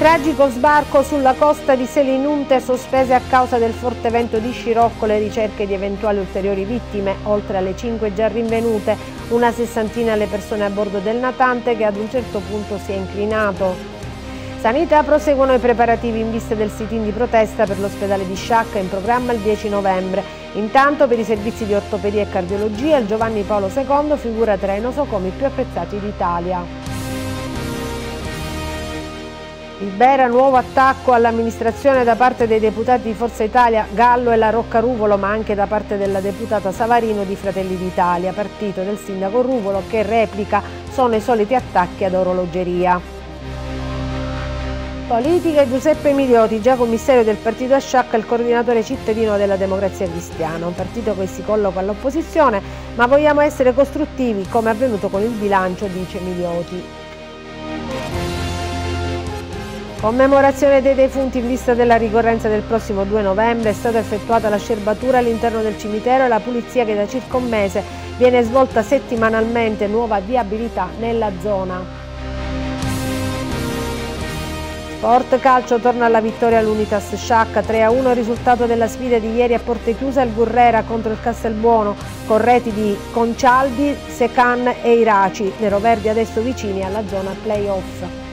Tragico sbarco sulla costa di Selinunte sospese a causa del forte vento di Scirocco le ricerche di eventuali ulteriori vittime, oltre alle cinque già rinvenute, una sessantina le persone a bordo del natante che ad un certo punto si è inclinato. Sanità proseguono i preparativi in vista del sit-in di protesta per l'ospedale di Sciacca in programma il 10 novembre. Intanto per i servizi di ortopedia e cardiologia il Giovanni Paolo II figura tra i nosocomi più apprezzati d'Italia. Il Bera nuovo attacco all'amministrazione da parte dei deputati di Forza Italia, Gallo e la Rocca Ruvolo, ma anche da parte della deputata Savarino di Fratelli d'Italia, partito del sindaco Ruvolo, che replica sono i soliti attacchi ad orologeria. Politica Giuseppe Milioti, già commissario del partito Asciacca, il coordinatore cittadino della democrazia cristiana, un partito che si colloca all'opposizione, ma vogliamo essere costruttivi come è avvenuto con il bilancio, dice Milioti. Commemorazione dei defunti in vista della ricorrenza del prossimo 2 novembre è stata effettuata la scerbatura all'interno del cimitero e la pulizia che da circa un mese viene svolta settimanalmente, nuova viabilità nella zona. Sport Calcio torna alla vittoria all'Unitas Sciacca 3-1 a risultato della sfida di ieri a porte chiuse al Gurrera contro il Castelbuono con reti di Concialdi, Secan e Iraci, neroverdi adesso vicini alla zona playoff.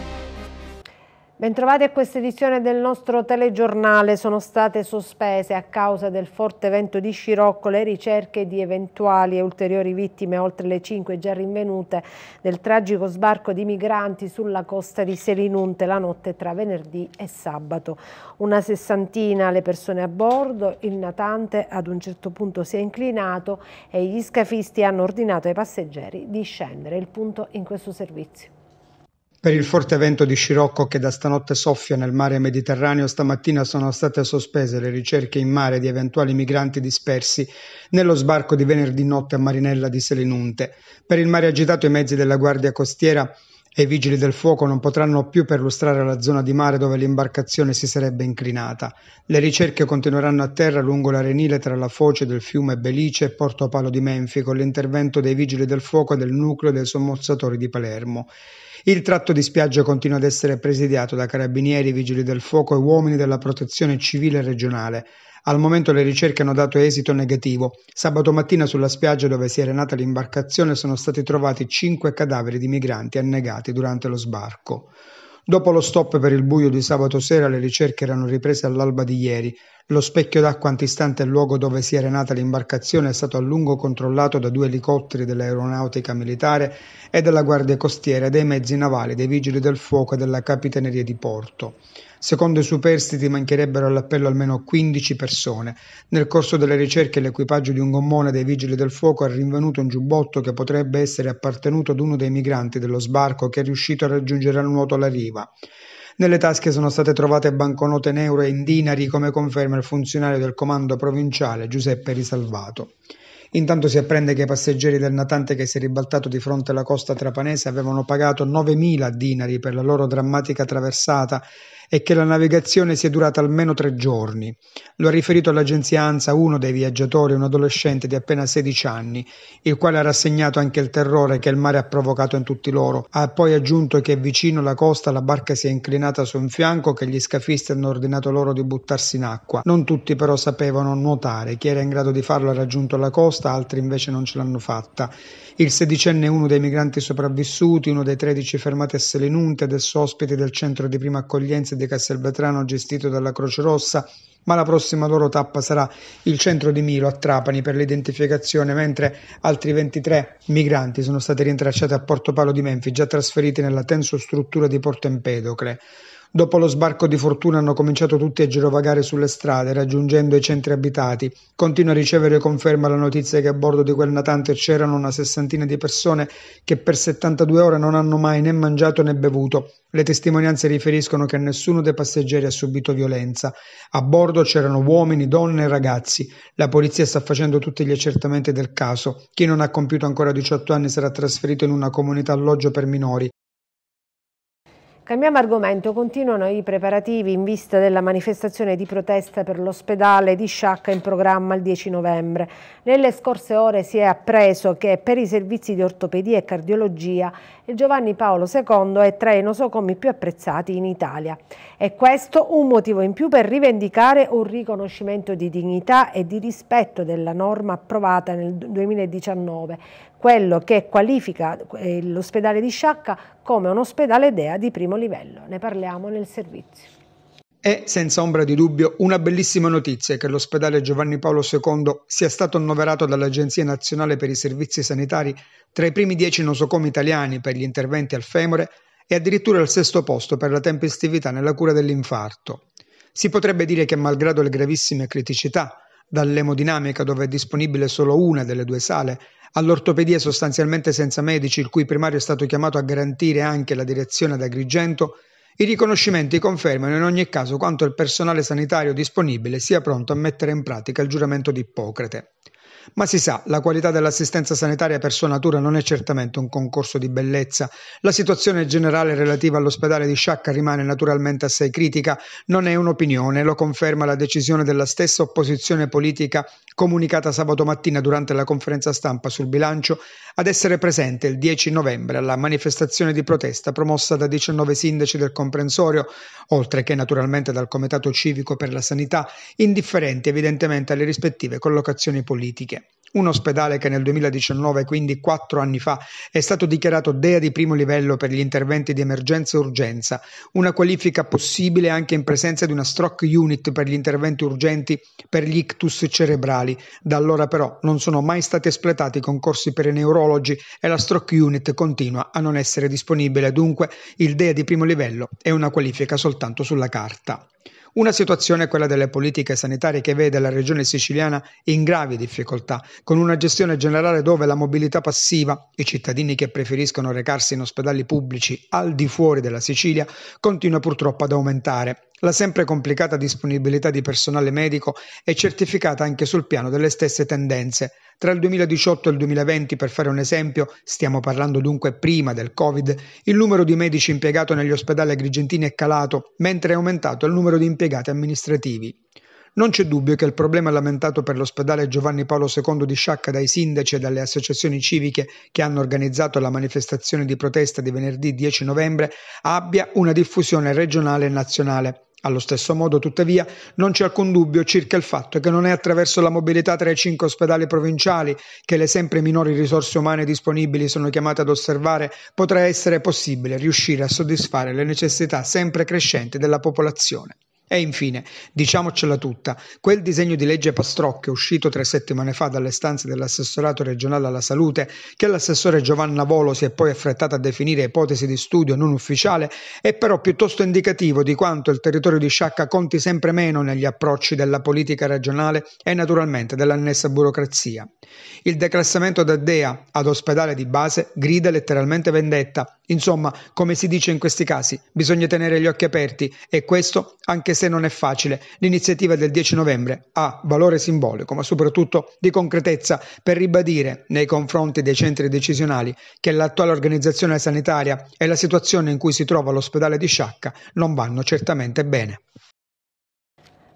Bentrovati a questa edizione del nostro telegiornale. Sono state sospese a causa del forte vento di Scirocco le ricerche di eventuali e ulteriori vittime, oltre le cinque già rinvenute, del tragico sbarco di migranti sulla costa di Selinunte la notte tra venerdì e sabato. Una sessantina le persone a bordo, il natante ad un certo punto si è inclinato e gli scafisti hanno ordinato ai passeggeri di scendere. Il punto in questo servizio. Per il forte vento di scirocco che da stanotte soffia nel mare Mediterraneo, stamattina sono state sospese le ricerche in mare di eventuali migranti dispersi nello sbarco di venerdì notte a Marinella di Selinunte. Per il mare agitato i mezzi della Guardia Costiera e i vigili del fuoco non potranno più perlustrare la zona di mare dove l'imbarcazione si sarebbe inclinata. Le ricerche continueranno a terra lungo l'arenile tra la foce del fiume Belice e Porto Palo di Menfi con l'intervento dei vigili del fuoco e del nucleo dei sommozzatori di Palermo. Il tratto di spiaggia continua ad essere presidiato da carabinieri, vigili del fuoco e uomini della protezione civile regionale. Al momento le ricerche hanno dato esito negativo. Sabato mattina sulla spiaggia dove si era nata l'imbarcazione sono stati trovati cinque cadaveri di migranti annegati durante lo sbarco. Dopo lo stop per il buio di sabato sera le ricerche erano riprese all'alba di ieri. Lo specchio d'acqua antistante al luogo dove si era nata l'imbarcazione è stato a lungo controllato da due elicotteri dell'aeronautica militare e della guardia costiera, dei mezzi navali, dei vigili del fuoco e della capitaneria di porto. Secondo i superstiti mancherebbero all'appello almeno 15 persone. Nel corso delle ricerche l'equipaggio di un gommone dei vigili del fuoco ha rinvenuto un giubbotto che potrebbe essere appartenuto ad uno dei migranti dello sbarco che è riuscito a raggiungere al nuoto la riva. Nelle tasche sono state trovate banconote in euro e in dinari, come conferma il funzionario del comando provinciale Giuseppe Risalvato. Intanto si apprende che i passeggeri del natante che si è ribaltato di fronte alla costa trapanese avevano pagato 9.000 dinari per la loro drammatica traversata e che la navigazione sia durata almeno tre giorni. Lo ha riferito all'agenzia ANSA uno dei viaggiatori, un adolescente di appena 16 anni, il quale ha rassegnato anche il terrore che il mare ha provocato in tutti loro. Ha poi aggiunto che vicino alla costa la barca si è inclinata su un fianco che gli scafisti hanno ordinato loro di buttarsi in acqua. Non tutti però sapevano nuotare, chi era in grado di farlo ha raggiunto la costa, altri invece non ce l'hanno fatta. Il sedicenne è uno dei migranti sopravvissuti, uno dei tredici fermati a Selenunte, adesso ospiti del centro di prima accoglienza di Castelvetrano gestito dalla Croce Rossa, ma la prossima loro tappa sarà il centro di Milo a Trapani per l'identificazione, mentre altri 23 migranti sono stati rintracciati a Porto Palo di Menfi, già trasferiti nella tenso struttura di Porto Empedocle. Dopo lo sbarco di fortuna hanno cominciato tutti a girovagare sulle strade, raggiungendo i centri abitati. Continua a ricevere conferma la notizia che a bordo di quel natante c'erano una sessantina di persone che per 72 ore non hanno mai né mangiato né bevuto. Le testimonianze riferiscono che nessuno dei passeggeri ha subito violenza. A bordo c'erano uomini, donne e ragazzi. La polizia sta facendo tutti gli accertamenti del caso. Chi non ha compiuto ancora 18 anni sarà trasferito in una comunità alloggio per minori. Cambiamo argomento, continuano i preparativi in vista della manifestazione di protesta per l'ospedale di Sciacca in programma il 10 novembre. Nelle scorse ore si è appreso che per i servizi di ortopedia e cardiologia il Giovanni Paolo II è tra i nosocomi più apprezzati in Italia. E questo un motivo in più per rivendicare un riconoscimento di dignità e di rispetto della norma approvata nel 2019 quello che qualifica eh, l'ospedale di Sciacca come un ospedale DEA di primo livello. Ne parliamo nel servizio. È senza ombra di dubbio una bellissima notizia che l'ospedale Giovanni Paolo II sia stato annoverato dall'Agenzia Nazionale per i Servizi Sanitari tra i primi dieci nosocomi italiani per gli interventi al femore e addirittura al sesto posto per la tempestività nella cura dell'infarto. Si potrebbe dire che malgrado le gravissime criticità dall'emodinamica dove è disponibile solo una delle due sale, all'ortopedia sostanzialmente senza medici il cui primario è stato chiamato a garantire anche la direzione ad Agrigento, i riconoscimenti confermano in ogni caso quanto il personale sanitario disponibile sia pronto a mettere in pratica il giuramento di Ippocrate. Ma si sa, la qualità dell'assistenza sanitaria per sua natura non è certamente un concorso di bellezza. La situazione generale relativa all'ospedale di Sciacca rimane naturalmente assai critica, non è un'opinione, lo conferma la decisione della stessa opposizione politica comunicata sabato mattina durante la conferenza stampa sul bilancio ad essere presente il 10 novembre alla manifestazione di protesta promossa da 19 sindaci del comprensorio, oltre che naturalmente dal Comitato Civico per la Sanità, indifferenti evidentemente alle rispettive collocazioni politiche un ospedale che nel 2019, quindi quattro anni fa, è stato dichiarato DEA di primo livello per gli interventi di emergenza e urgenza, una qualifica possibile anche in presenza di una stroke unit per gli interventi urgenti per gli ictus cerebrali. Da allora però non sono mai stati espletati concorsi per i neurologi e la stroke unit continua a non essere disponibile, dunque il DEA di primo livello è una qualifica soltanto sulla carta. Una situazione è quella delle politiche sanitarie che vede la regione siciliana in gravi difficoltà, con una gestione generale dove la mobilità passiva, i cittadini che preferiscono recarsi in ospedali pubblici al di fuori della Sicilia, continua purtroppo ad aumentare la sempre complicata disponibilità di personale medico è certificata anche sul piano delle stesse tendenze. Tra il 2018 e il 2020, per fare un esempio, stiamo parlando dunque prima del Covid, il numero di medici impiegato negli ospedali agrigentini è calato, mentre è aumentato il numero di impiegati amministrativi. Non c'è dubbio che il problema lamentato per l'ospedale Giovanni Paolo II di Sciacca dai sindaci e dalle associazioni civiche che hanno organizzato la manifestazione di protesta di venerdì 10 novembre abbia una diffusione regionale e nazionale. Allo stesso modo, tuttavia, non c'è alcun dubbio circa il fatto che non è attraverso la mobilità tra i cinque ospedali provinciali che le sempre minori risorse umane disponibili sono chiamate ad osservare potrà essere possibile riuscire a soddisfare le necessità sempre crescenti della popolazione. E infine, diciamocela tutta, quel disegno di legge Pastrocchio uscito tre settimane fa dalle stanze dell'assessorato regionale alla salute, che l'assessore Giovanna Volo si è poi affrettata a definire ipotesi di studio non ufficiale, è però piuttosto indicativo di quanto il territorio di Sciacca conti sempre meno negli approcci della politica regionale e naturalmente dell'annessa burocrazia. Il declassamento da DEA ad ospedale di base grida letteralmente vendetta. Insomma, come si dice in questi casi, bisogna tenere gli occhi aperti e questo anche se se non è facile, l'iniziativa del 10 novembre ha valore simbolico, ma soprattutto di concretezza per ribadire nei confronti dei centri decisionali che l'attuale organizzazione sanitaria e la situazione in cui si trova l'ospedale di Sciacca non vanno certamente bene.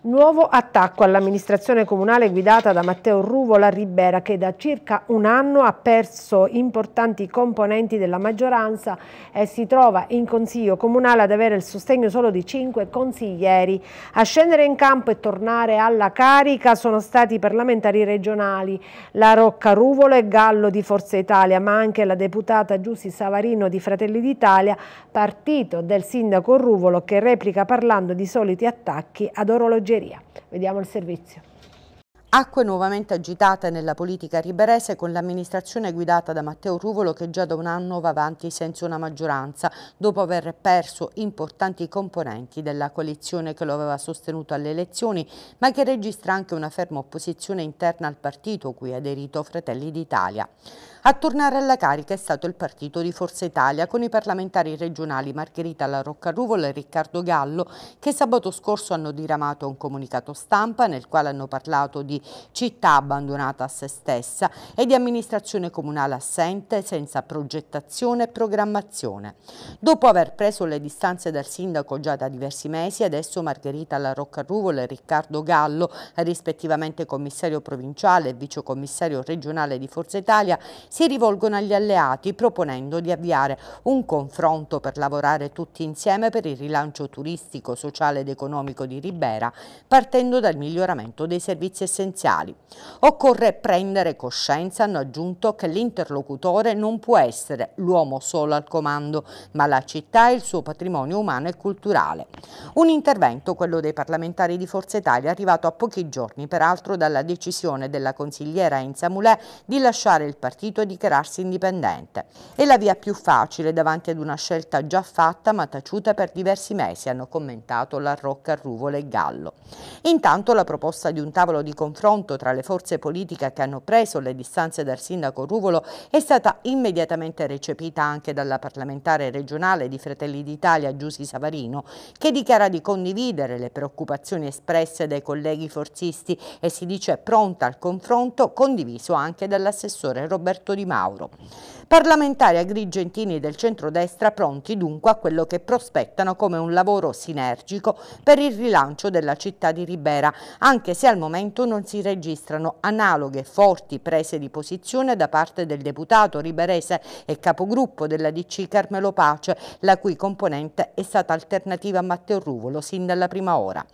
Nuovo attacco all'amministrazione comunale guidata da Matteo Ruvola Ribera che da circa un anno ha perso importanti componenti della maggioranza e si trova in consiglio comunale ad avere il sostegno solo di cinque consiglieri. A scendere in campo e tornare alla carica sono stati i parlamentari regionali La Rocca Ruvolo e Gallo di Forza Italia ma anche la deputata Giussi Savarino di Fratelli d'Italia partito del sindaco Ruvolo che replica parlando di soliti attacchi ad orologia Algeria. Vediamo il servizio. Acque nuovamente agitate nella politica riberese con l'amministrazione guidata da Matteo Ruvolo che già da un anno va avanti senza una maggioranza, dopo aver perso importanti componenti della coalizione che lo aveva sostenuto alle elezioni, ma che registra anche una ferma opposizione interna al partito cui ha aderito Fratelli d'Italia. A tornare alla carica è stato il partito di Forza Italia con i parlamentari regionali Margherita La Roccaruvole e Riccardo Gallo che sabato scorso hanno diramato un comunicato stampa nel quale hanno parlato di città abbandonata a se stessa e di amministrazione comunale assente senza progettazione e programmazione. Dopo aver preso le distanze dal sindaco già da diversi mesi, adesso Margherita La Roccaruvole e Riccardo Gallo, rispettivamente commissario provinciale e vicecommissario regionale di Forza Italia, si rivolgono agli alleati proponendo di avviare un confronto per lavorare tutti insieme per il rilancio turistico, sociale ed economico di Ribera, partendo dal miglioramento dei servizi essenziali. Occorre prendere coscienza, hanno aggiunto, che l'interlocutore non può essere l'uomo solo al comando, ma la città e il suo patrimonio umano e culturale. Un intervento, quello dei parlamentari di Forza Italia, arrivato a pochi giorni, peraltro, dalla decisione della consigliera Enza Mulè di lasciare il partito a dichiararsi indipendente. È la via più facile davanti ad una scelta già fatta ma taciuta per diversi mesi, hanno commentato la Rocca, Ruvole e Gallo. Intanto la proposta di un tavolo di confronto tra le forze politiche che hanno preso le distanze dal sindaco Ruvolo è stata immediatamente recepita anche dalla parlamentare regionale di Fratelli d'Italia Giusy Savarino, che dichiara di condividere le preoccupazioni espresse dai colleghi forzisti e si dice pronta al confronto condiviso anche dall'assessore Roberto mandato di Mauro. Parlamentari agrigentini del centrodestra pronti dunque a quello che prospettano come un lavoro sinergico per il rilancio della città di Ribera, anche se al momento non si registrano analoghe forti prese di posizione da parte del deputato riberese e capogruppo della DC Carmelo Pace, la cui componente è stata alternativa a Matteo Ruvolo sin dalla prima ora.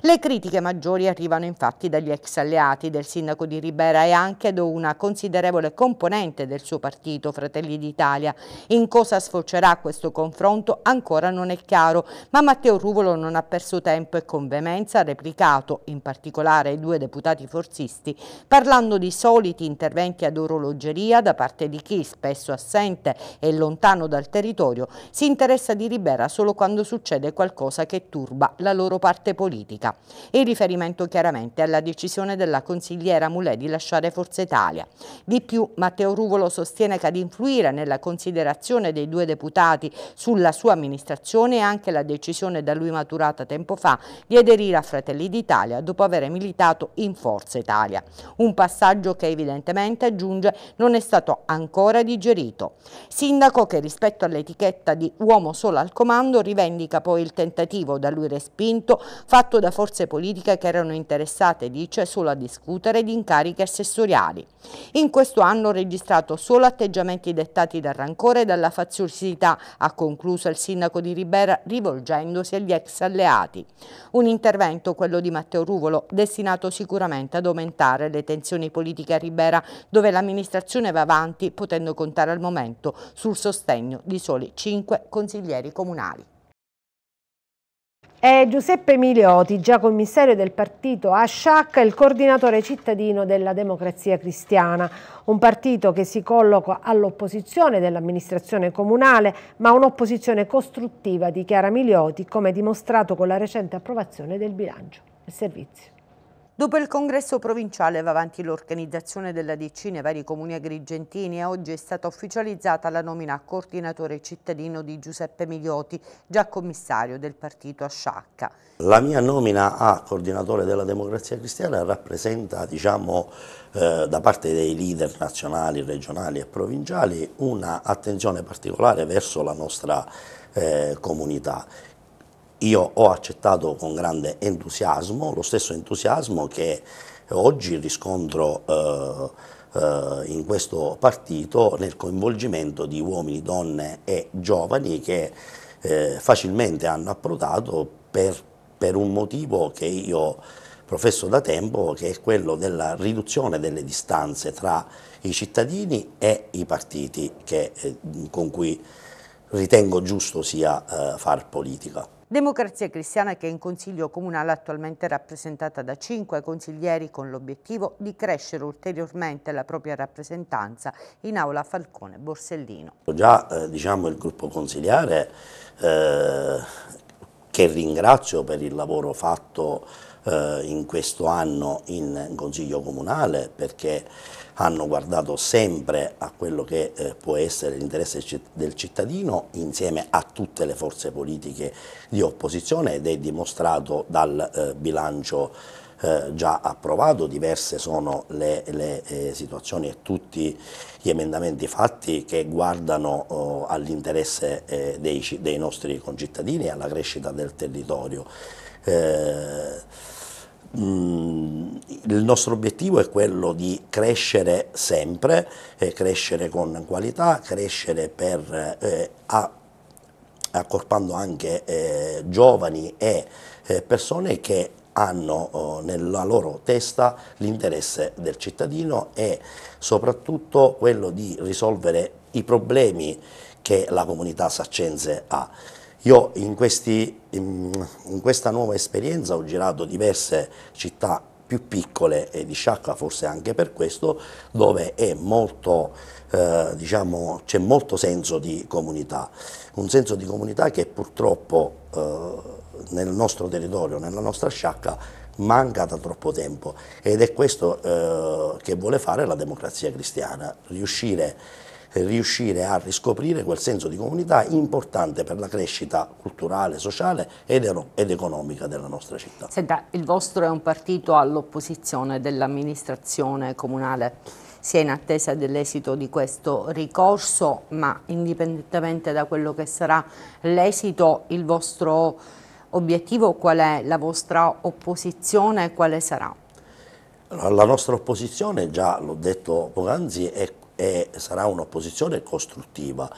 Le critiche maggiori arrivano infatti dagli ex alleati del sindaco di Ribera e anche da una considerevole componente esponente del suo partito, Fratelli d'Italia. In cosa sfocerà questo confronto ancora non è chiaro, ma Matteo Ruvolo non ha perso tempo e con veemenza ha replicato, in particolare ai due deputati forzisti, parlando di soliti interventi ad orologeria da parte di chi, spesso assente e lontano dal territorio, si interessa di Ribera solo quando succede qualcosa che turba la loro parte politica. In riferimento chiaramente alla decisione della consigliera Mulè di lasciare Forza Italia. Di più, Matteo Ruvolo sostiene che ad influire nella considerazione dei due deputati sulla sua amministrazione è anche la decisione da lui maturata tempo fa di aderire a Fratelli d'Italia dopo aver militato in Forza Italia. Un passaggio che evidentemente, aggiunge, non è stato ancora digerito. Sindaco che rispetto all'etichetta di uomo solo al comando rivendica poi il tentativo da lui respinto fatto da forze politiche che erano interessate, dice, solo a discutere di incarichi assessoriali. In questo anno registrato registrato solo atteggiamenti dettati dal rancore e dalla faziosità, ha concluso il sindaco di Ribera rivolgendosi agli ex alleati. Un intervento, quello di Matteo Ruvolo, destinato sicuramente ad aumentare le tensioni politiche a Ribera, dove l'amministrazione va avanti potendo contare al momento sul sostegno di soli cinque consiglieri comunali. È Giuseppe Emilioti, già commissario del partito Asciac, il coordinatore cittadino della Democrazia Cristiana, un partito che si colloca all'opposizione dell'amministrazione comunale, ma un'opposizione costruttiva, dichiara Milioti, come dimostrato con la recente approvazione del bilancio. Il servizio. Dopo il congresso provinciale va avanti l'organizzazione della DC nei vari comuni agrigentini e oggi è stata ufficializzata la nomina a coordinatore cittadino di Giuseppe Miglioti, già commissario del partito a Sciacca. La mia nomina a coordinatore della democrazia cristiana rappresenta, diciamo, eh, da parte dei leader nazionali, regionali e provinciali un'attenzione particolare verso la nostra eh, comunità io ho accettato con grande entusiasmo, lo stesso entusiasmo che oggi riscontro eh, eh, in questo partito nel coinvolgimento di uomini, donne e giovani che eh, facilmente hanno approdato per, per un motivo che io professo da tempo, che è quello della riduzione delle distanze tra i cittadini e i partiti che, eh, con cui ritengo giusto sia eh, far politica. Democrazia Cristiana che in Consiglio Comunale attualmente è rappresentata da cinque consiglieri con l'obiettivo di crescere ulteriormente la propria rappresentanza in aula Falcone Borsellino. Già eh, diciamo il gruppo consigliare eh, che ringrazio per il lavoro fatto eh, in questo anno in Consiglio Comunale perché hanno guardato sempre a quello che eh, può essere l'interesse del cittadino insieme a tutte le forze politiche di opposizione ed è dimostrato dal eh, bilancio eh, già approvato, diverse sono le, le eh, situazioni e tutti gli emendamenti fatti che guardano oh, all'interesse eh, dei, dei, nostri concittadini e alla crescita del territorio. Eh, Mm, il nostro obiettivo è quello di crescere sempre, eh, crescere con qualità, crescere per, eh, a, accorpando anche eh, giovani e eh, persone che hanno oh, nella loro testa l'interesse del cittadino e soprattutto quello di risolvere i problemi che la comunità saccense ha. Io in, questi, in, questa nuova esperienza ho girato diverse città più piccole e di sciacca forse anche per questo, dove c'è molto, eh, diciamo, molto senso di comunità, un senso di comunità che purtroppo eh, nel nostro territorio, nella nostra sciacca, manca da troppo tempo ed è questo eh, che vuole fare la democrazia cristiana, riuscire a eh, riuscire a riscoprire quel senso di comunità importante per la crescita culturale, sociale ed, ed economica della nostra città. Senta, il vostro è un partito all'opposizione dell'amministrazione comunale si è in attesa dell'esito di questo ricorso, ma indipendentemente da quello che sarà l'esito, il vostro obiettivo qual è? La vostra opposizione quale sarà? La nostra opposizione, già l'ho detto poc'anzi, è e sarà un'opposizione costruttiva.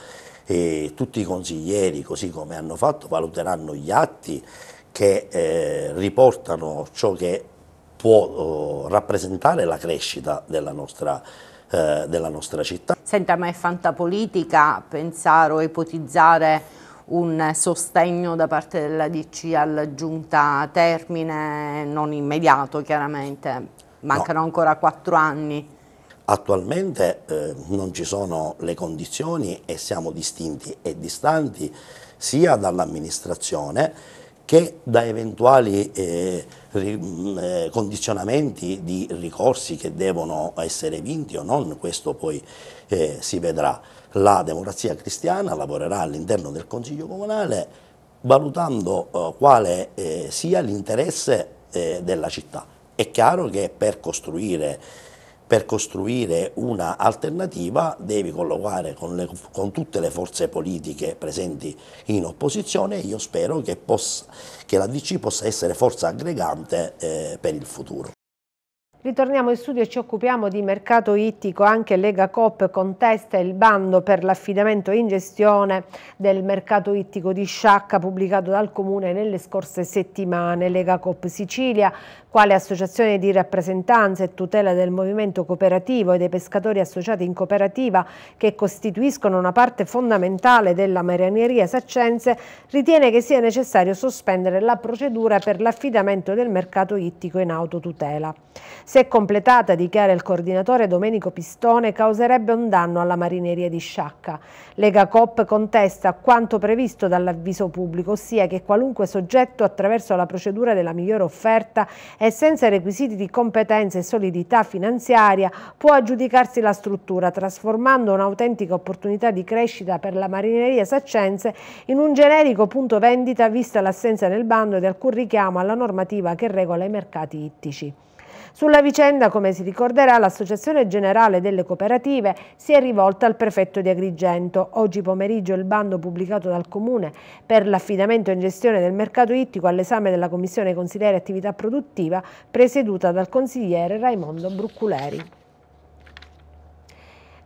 E tutti i consiglieri, così come hanno fatto, valuteranno gli atti che eh, riportano ciò che può eh, rappresentare la crescita della nostra, eh, della nostra città. Senta, ma è fantapolitica pensare o ipotizzare un sostegno da parte della DC alla giunta termine non immediato chiaramente, mancano no. ancora quattro anni. Attualmente eh, non ci sono le condizioni e siamo distinti e distanti sia dall'amministrazione che da eventuali eh, mm, eh, condizionamenti di ricorsi che devono essere vinti o non, questo poi eh, si vedrà. La democrazia cristiana lavorerà all'interno del Consiglio Comunale valutando eh, quale eh, sia l'interesse della città. È chiaro che per costruire per costruire un'alternativa devi collocare con, le, con, tutte le forze politiche presenti in opposizione e io spero che, possa, che la DC possa essere forza aggregante eh, per il futuro. Ritorniamo in studio e ci occupiamo di mercato ittico, anche Lega Coop contesta il bando per l'affidamento in gestione del mercato ittico di Sciacca pubblicato dal Comune nelle scorse settimane. Lega Coop Sicilia quale associazione di rappresentanza e tutela del movimento cooperativo e dei pescatori associati in cooperativa che costituiscono una parte fondamentale della marineria saccense, ritiene che sia necessario sospendere la procedura per l'affidamento del mercato ittico in autotutela. Se completata, dichiara il coordinatore Domenico Pistone, causerebbe un danno alla marineria di Sciacca. Lega Coop contesta quanto previsto dall'avviso pubblico, ossia che qualunque soggetto attraverso la procedura della migliore offerta e senza requisiti di competenza e solidità finanziaria può aggiudicarsi la struttura, trasformando un'autentica opportunità di crescita per la marineria Saccense in un generico punto vendita vista l'assenza nel bando di alcun richiamo alla normativa che regola i mercati ittici. Sulla vicenda, come si ricorderà, l'Associazione Generale delle Cooperative si è rivolta al prefetto di Agrigento. Oggi pomeriggio il bando pubblicato dal Comune per l'affidamento in gestione del mercato ittico all'esame della Commissione Consigliere Attività Produttiva presieduta dal consigliere Raimondo Brucculeri.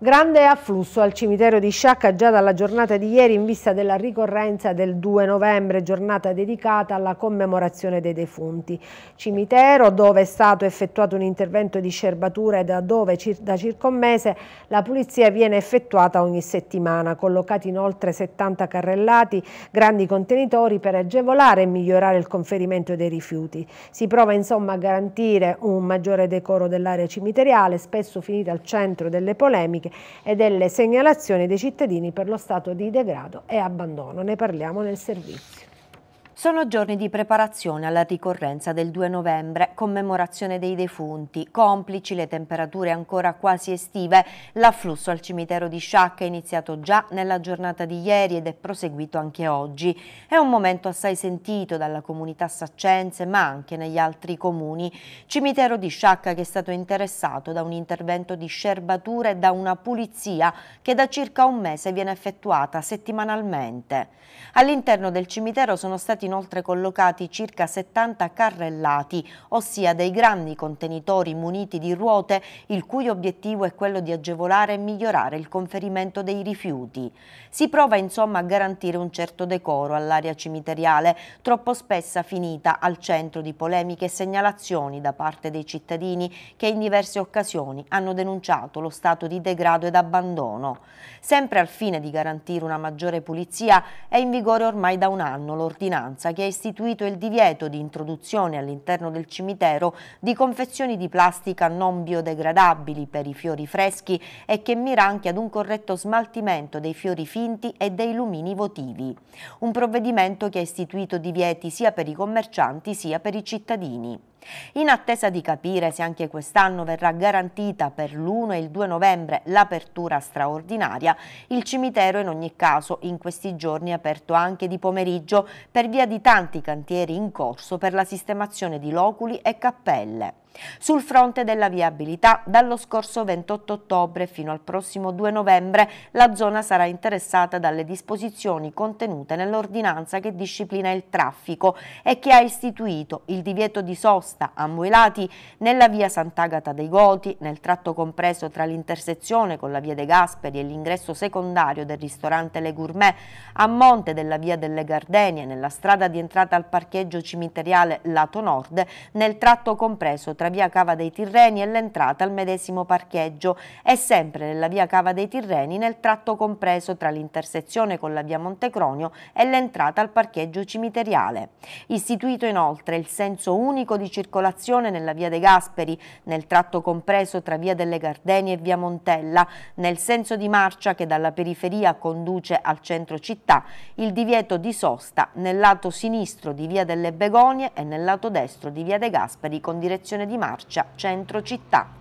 Grande afflusso al cimitero di Sciacca già dalla giornata di ieri in vista della ricorrenza del 2 novembre, giornata dedicata alla commemorazione dei defunti. Cimitero dove è stato effettuato un intervento di scerbatura e da dove da circa un mese la pulizia viene effettuata ogni settimana, collocati in oltre 70 carrellati, grandi contenitori per agevolare e migliorare il conferimento dei rifiuti. Si prova insomma a garantire un maggiore decoro dell'area cimiteriale, spesso finita al centro delle polemiche e delle segnalazioni dei cittadini per lo stato di degrado e abbandono. Ne parliamo nel servizio. Sono giorni di preparazione alla ricorrenza del 2 novembre, commemorazione dei defunti, complici le temperature ancora quasi estive, l'afflusso al cimitero di Sciacca è iniziato già nella giornata di ieri ed è proseguito anche oggi. È un momento assai sentito dalla comunità saccense ma anche negli altri comuni. Cimitero di Sciacca che è stato interessato da un intervento di scerbatura e da una pulizia che da circa un mese viene effettuata settimanalmente. All'interno del cimitero sono stati inoltre collocati circa 70 carrellati, ossia dei grandi contenitori muniti di ruote il cui obiettivo è quello di agevolare e migliorare il conferimento dei rifiuti. Si prova insomma a garantire un certo decoro all'area cimiteriale, troppo spessa finita al centro di polemiche e segnalazioni da parte dei cittadini che in diverse occasioni hanno denunciato lo stato di degrado ed abbandono. Sempre al fine di garantire una maggiore pulizia è in vigore ormai da un anno l'ordinanza Vicenza che ha istituito il divieto di introduzione all'interno del cimitero di confezioni di plastica non biodegradabili per i fiori freschi e che mira anche ad un corretto smaltimento dei fiori finti e dei lumini votivi. Un provvedimento che ha istituito divieti sia per i commercianti sia per i cittadini. In attesa di capire se anche quest'anno verrà garantita per l'1 e il 2 novembre l'apertura straordinaria, il cimitero in ogni caso in questi giorni è aperto anche di pomeriggio per via di tanti cantieri in corso per la sistemazione di loculi e cappelle. Sul fronte della viabilità, dallo scorso 28 ottobre fino al prossimo 2 novembre la zona sarà interessata dalle disposizioni contenute nell'ordinanza che disciplina il traffico e che ha istituito il divieto di sosta a Muelati nella via Sant'Agata dei Goti, nel tratto compreso tra l'intersezione con la via De Gasperi e l'ingresso secondario del ristorante Le Gourmet, a monte della via delle Gardenie, nella strada di entrata al parcheggio cimiteriale lato nord, nel tratto compreso tra tra via Cava dei Tirreni e l'entrata al medesimo parcheggio e sempre nella via Cava dei Tirreni nel tratto compreso tra l'intersezione con la via Montecronio e l'entrata al parcheggio cimiteriale. Istituito inoltre il senso unico di circolazione nella via De Gasperi, nel tratto compreso tra via delle Gardenie e via Montella, nel senso di marcia che dalla periferia conduce al centro città, il divieto di sosta nel lato sinistro di via delle Begonie e nel lato destro di via De Gasperi con direzione di di marcia centro città.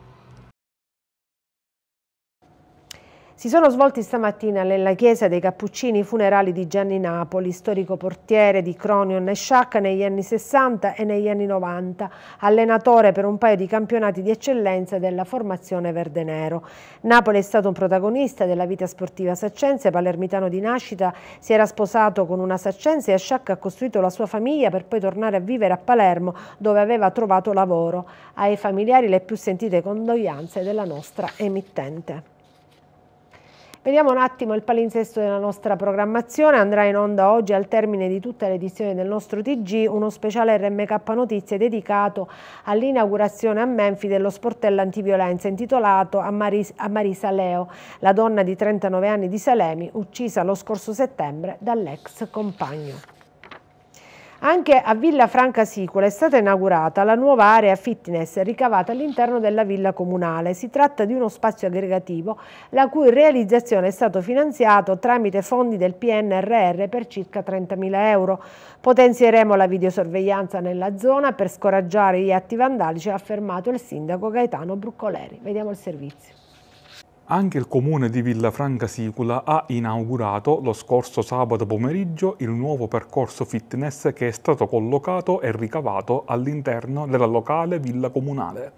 Si sono svolti stamattina nella chiesa dei Cappuccini i funerali di Gianni Napoli, storico portiere di Cronion e Sciacca negli anni 60 e negli anni 90, allenatore per un paio di campionati di eccellenza della formazione verde-nero. Napoli è stato un protagonista della vita sportiva saccense, palermitano di nascita, si era sposato con una saccense e a Sciacca ha costruito la sua famiglia per poi tornare a vivere a Palermo dove aveva trovato lavoro. Ai familiari le più sentite condoglianze della nostra emittente. Vediamo un attimo il palinsesto della nostra programmazione, andrà in onda oggi al termine di tutta l'edizione del nostro TG uno speciale RMK Notizie dedicato all'inaugurazione a Menfi dello sportello antiviolenza intitolato a, Maris a Marisa Leo, la donna di 39 anni di Salemi uccisa lo scorso settembre dall'ex compagno. Anche a Villa Franca Sicola è stata inaugurata la nuova area fitness ricavata all'interno della villa comunale. Si tratta di uno spazio aggregativo la cui realizzazione è stato finanziato tramite fondi del PNRR per circa 30.000 euro. Potenzieremo la videosorveglianza nella zona per scoraggiare gli atti vandalici, ha affermato il sindaco Gaetano Bruccoleri. Vediamo il servizio. Anche il comune di Villafranca Sicula ha inaugurato lo scorso sabato pomeriggio il nuovo percorso fitness che è stato collocato e ricavato all'interno della locale villa comunale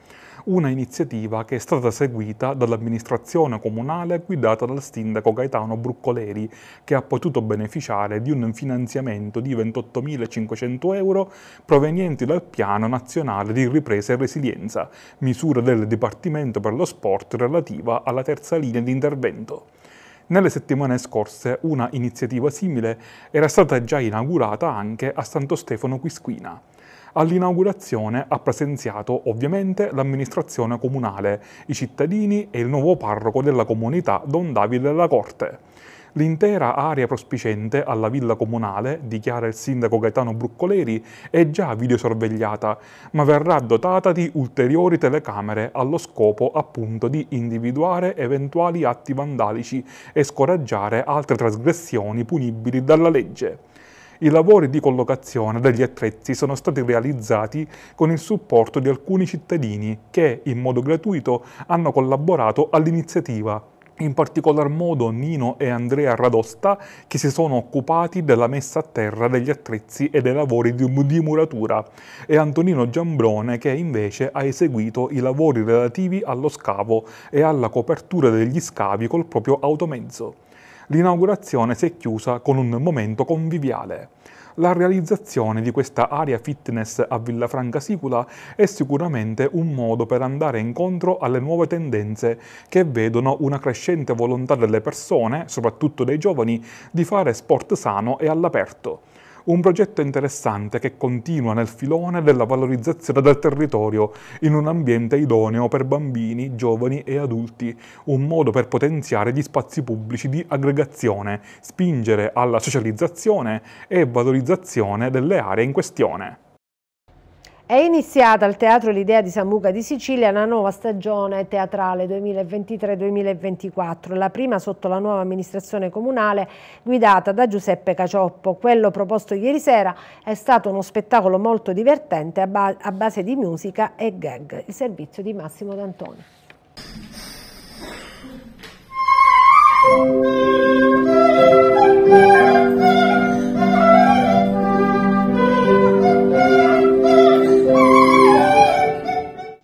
una iniziativa che è stata seguita dall'amministrazione comunale guidata dal sindaco Gaetano Bruccoleri, che ha potuto beneficiare di un finanziamento di 28.500 euro provenienti dal Piano Nazionale di Ripresa e Resilienza, misura del Dipartimento per lo Sport relativa alla terza linea di intervento. Nelle settimane scorse una iniziativa simile era stata già inaugurata anche a Santo Stefano Quisquina. All'inaugurazione ha presenziato ovviamente l'amministrazione comunale, i cittadini e il nuovo parroco della comunità Don Davide della Corte. L'intera area prospicente alla villa comunale, dichiara il sindaco Gaetano Bruccoleri, è già videosorvegliata, ma verrà dotata di ulteriori telecamere allo scopo appunto di individuare eventuali atti vandalici e scoraggiare altre trasgressioni punibili dalla legge. I lavori di collocazione degli attrezzi sono stati realizzati con il supporto di alcuni cittadini che, in modo gratuito, hanno collaborato all'iniziativa in particolar modo Nino e Andrea Radosta che si sono occupati della messa a terra degli attrezzi e dei lavori di muratura e Antonino Giambrone che invece ha eseguito i lavori relativi allo scavo e alla copertura degli scavi col proprio automezzo l'inaugurazione si è chiusa con un momento conviviale. La realizzazione di questa area fitness a Villafranca Sicula è sicuramente un modo per andare incontro alle nuove tendenze che vedono una crescente volontà delle persone, soprattutto dei giovani, di fare sport sano e all'aperto un progetto interessante che continua nel filone della valorizzazione del territorio in un ambiente idoneo per bambini, giovani e adulti, un modo per potenziare gli spazi pubblici di aggregazione, spingere alla socializzazione e valorizzazione delle aree in questione. È iniziata al Teatro L'Idea di San Buca di Sicilia una nuova stagione teatrale 2023-2024, la prima sotto la nuova amministrazione comunale guidata da Giuseppe Cacioppo. Quello proposto ieri sera è stato uno spettacolo molto divertente a, base di musica e gag, il servizio di Massimo D'Antoni. Thank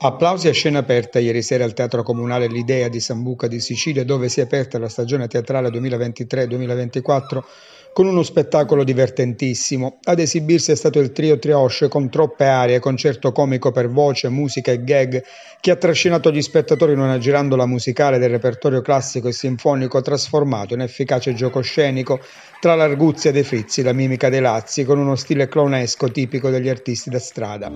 Applausi a scena aperta ieri sera al Teatro Comunale L'Idea di Sambuca di Sicilia, dove si è aperta la stagione teatrale 2023-2024 con uno spettacolo divertentissimo. Ad esibirsi è stato il trio Triosce con troppe arie, concerto comico per voce, musica e gag, che ha trascinato gli spettatori in una girandola musicale del repertorio classico e sinfonico trasformato in efficace gioco scenico tra l'arguzia dei frizzi, la mimica dei lazzi, con uno stile clonesco tipico degli artisti da strada.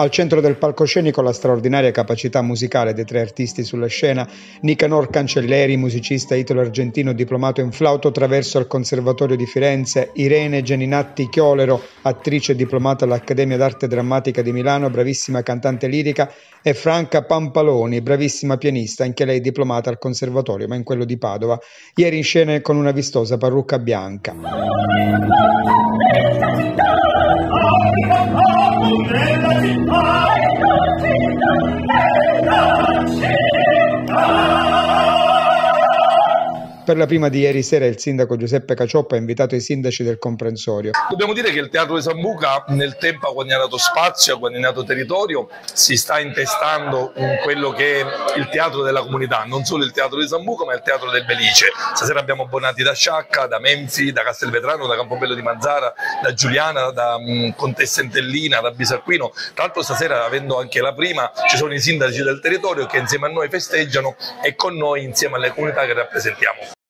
Al centro del palcoscenico la straordinaria capacità musicale dei tre artisti sulla scena, Nicanor Cancelleri, musicista italo-argentino diplomato in flauto attraverso il Conservatorio di Firenze, Irene Geninatti Chiolero, attrice diplomata all'Accademia d'Arte Drammatica di Milano, bravissima cantante lirica, e Franca Pampaloni, bravissima pianista, anche lei diplomata al Conservatorio, ma in quello di Padova, ieri in scena con una vistosa parrucca bianca. Per la prima di ieri sera il sindaco Giuseppe Cacioppa ha invitato i sindaci del comprensorio. Dobbiamo dire che il Teatro di Sambuca nel tempo ha guadagnato spazio, ha guadagnato territorio, si sta intestando in quello che è il teatro della comunità, non solo il Teatro di Sambuca ma il Teatro del Belice. Stasera abbiamo abbonati da Sciacca, da Menzi, da Castelvetrano, da Campobello di Manzara, da Giuliana, da Contessa Entellina, da Bisacquino. Tra l'altro stasera avendo anche la prima ci sono i sindaci del territorio che insieme a noi festeggiano e con noi insieme alle comunità che rappresentiamo.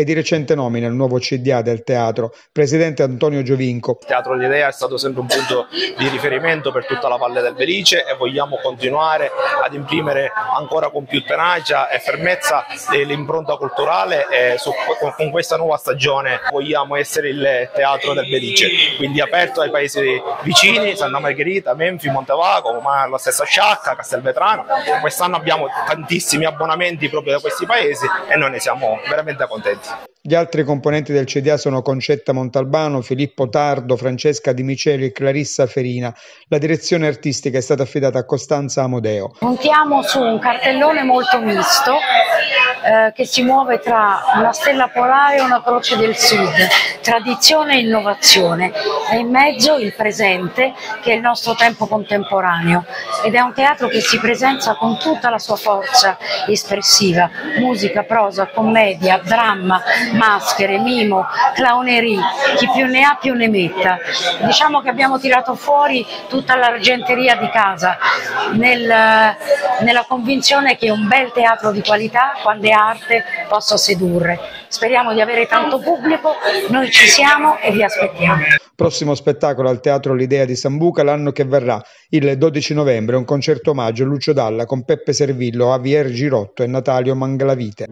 e di recente nomina al nuovo CDA del teatro, presidente Antonio Giovinco. Il teatro L'Idea è stato sempre un punto di riferimento per tutta la Valle del Belice e vogliamo continuare ad imprimere ancora con più tenacia e fermezza l'impronta culturale su, con questa nuova stagione vogliamo essere il teatro del Belice, quindi aperto ai paesi vicini, Santa Margherita, Menfi, Montevaco, ma la stessa Sciacca, Castelvetrano. Quest'anno abbiamo tantissimi abbonamenti proprio da questi paesi e noi ne siamo veramente contenti. Gli altri componenti del CDA sono Concetta Montalbano, Filippo Tardo, Francesca Di Miceli e Clarissa Ferina. La direzione artistica è stata affidata a Costanza Amodeo. Montiamo su un cartellone molto misto eh, che si muove tra una stella polare e una croce del sud, tradizione e innovazione. E in mezzo il presente che è il nostro tempo contemporaneo ed è un teatro che si presenta con tutta la sua forza espressiva, musica, prosa, commedia, dramma, Maschere, Mimo, Clownerie, chi più ne ha più ne metta. Diciamo che abbiamo tirato fuori tutta l'argenteria di casa nel, nella convinzione che un bel teatro di qualità, quando è arte, possa sedurre. Speriamo di avere tanto pubblico, noi ci siamo e vi aspettiamo. Prossimo spettacolo al Teatro L'Idea di Sambuca l'anno che verrà, il 12 novembre, un concerto omaggio Lucio Dalla con Peppe Servillo, Javier Girotto e Natalio Manglavite.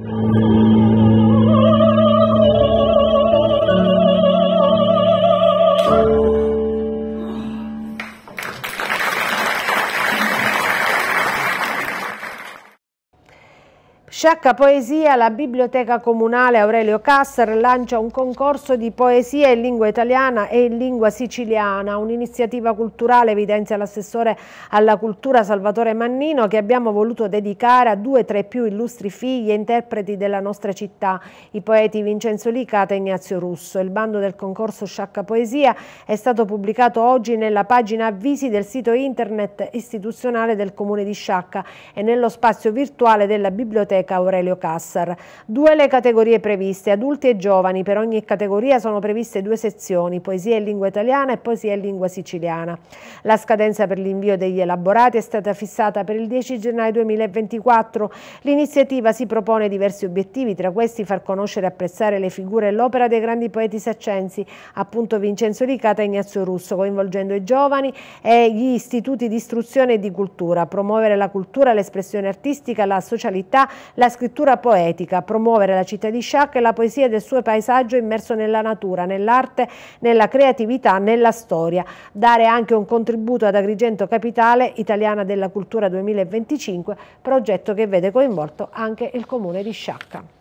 Sciacca Poesia, la Biblioteca Comunale Aurelio Cassar lancia un concorso di poesia in lingua italiana e in lingua siciliana, un'iniziativa culturale evidenzia l'assessore alla cultura Salvatore Mannino che abbiamo voluto dedicare a due tra i più illustri figli e interpreti della nostra città, i poeti Vincenzo Licata e Ignazio Russo. Il bando del concorso Sciacca Poesia è stato pubblicato oggi nella pagina avvisi del sito internet istituzionale del Comune di Sciacca e nello spazio virtuale della Biblioteca Biblioteca Aurelio Cassar. Due le categorie previste, adulti e giovani, per ogni categoria sono previste due sezioni, poesia in lingua italiana e poesia in lingua siciliana. La scadenza per l'invio degli elaborati è stata fissata per il 10 gennaio 2024. L'iniziativa si propone diversi obiettivi, tra questi far conoscere e apprezzare le figure e l'opera dei grandi poeti saccensi, appunto Vincenzo Licata e Ignazio Russo, coinvolgendo i giovani e gli istituti di istruzione e di cultura, promuovere la cultura, l'espressione artistica, la socialità, la scrittura poetica, promuovere la città di Sciac e la poesia del suo paesaggio immerso nella natura, nell'arte, nella creatività, nella storia. Dare anche un contributo ad Agrigento Capitale Italiana della Cultura 2025, progetto che vede coinvolto anche il comune di Sciacca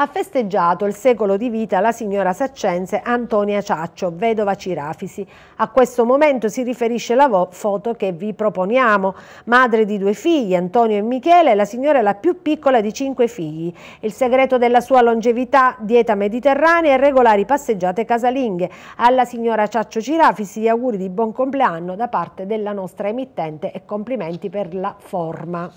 ha festeggiato il secolo di vita la signora saccense Antonia Ciaccio, vedova Cirafisi. A questo momento si riferisce la foto che vi proponiamo. Madre di due figli, Antonio e Michele, la signora è la più piccola di cinque figli. Il segreto della sua longevità, dieta mediterranea e regolari passeggiate casalinghe. Alla signora Ciaccio Cirafisi gli auguri di buon compleanno da parte della nostra emittente e complimenti per la forma.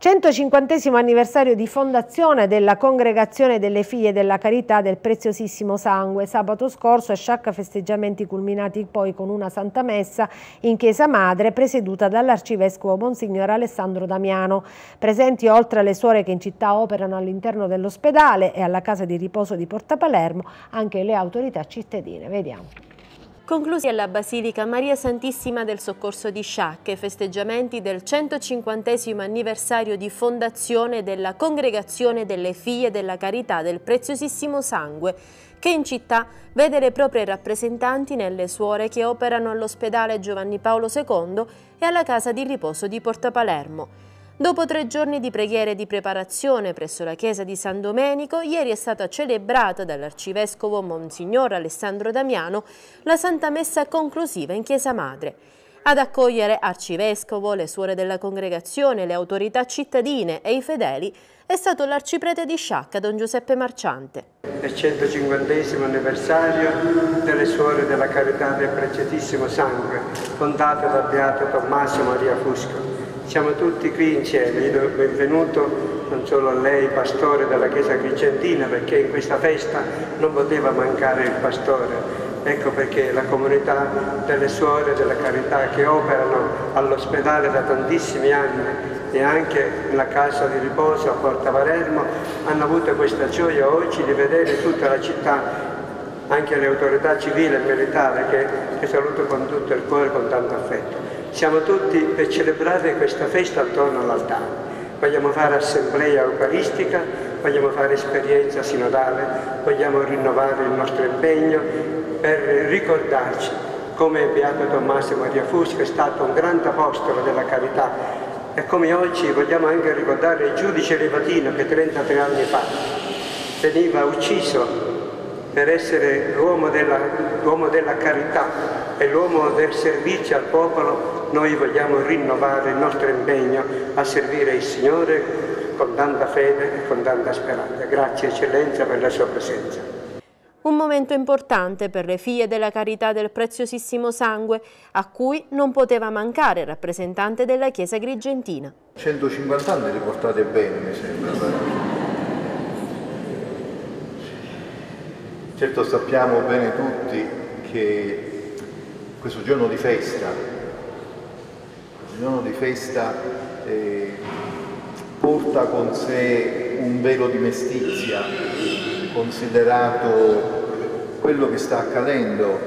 150 anniversario di fondazione della Congregazione delle Figlie della Carità del Preziosissimo Sangue. Sabato scorso a Sciacca festeggiamenti culminati poi con una Santa Messa in Chiesa Madre presieduta dall'Arcivescovo Monsignor Alessandro Damiano. Presenti oltre alle suore che in città operano all'interno dell'ospedale e alla casa di riposo di Porta Palermo anche le autorità cittadine. Vediamo conclusi alla Basilica Maria Santissima del Soccorso di Sciacche, festeggiamenti del 150 anniversario di fondazione della Congregazione delle Figlie della Carità del Preziosissimo Sangue, che in città vede le proprie rappresentanti nelle suore che operano all'ospedale Giovanni Paolo II e alla casa di riposo di Porta Palermo. Dopo tre giorni di preghiere e di preparazione presso la chiesa di San Domenico, ieri è stata celebrata dall'arcivescovo Monsignor Alessandro Damiano la Santa Messa conclusiva in Chiesa Madre. Ad accogliere arcivescovo, le suore della congregazione, le autorità cittadine e i fedeli è stato l'arciprete di Sciacca Don Giuseppe Marciante. È il 150 anniversario delle suore della carità del preziosissimo sangue, fondate dal beato Tommaso Maria Fusco siamo tutti qui in io do il benvenuto non solo a lei pastore della chiesa cricentina perché in questa festa non poteva mancare il pastore, ecco perché la comunità delle suore della carità che operano all'ospedale da tantissimi anni e anche nella casa di riposo a Porta Palermo hanno avuto questa gioia oggi di vedere tutta la città anche le autorità civili e militari che, che saluto con tutto il cuore e con tanto affetto. Siamo tutti per celebrare questa festa attorno all'altare. Vogliamo fare assemblea eucaristica, vogliamo fare esperienza sinodale, vogliamo rinnovare il nostro impegno per ricordarci come Beato Tommaso Maria Fusco è stato un grande apostolo della carità e come oggi vogliamo anche ricordare il giudice Levatino che 33 anni fa veniva ucciso per essere l'uomo della, della, carità e l'uomo del servizio al popolo noi vogliamo rinnovare il nostro impegno a servire il Signore con tanta fede e con tanta speranza. Grazie Eccellenza per la sua presenza. Un momento importante per le figlie della carità del preziosissimo sangue, a cui non poteva mancare il rappresentante della Chiesa Grigentina. 150 anni li portate bene, mi sembra. Certo sappiamo bene tutti che questo giorno di festa giorno di festa eh, porta con sé un velo di mestizia, considerato quello che sta accadendo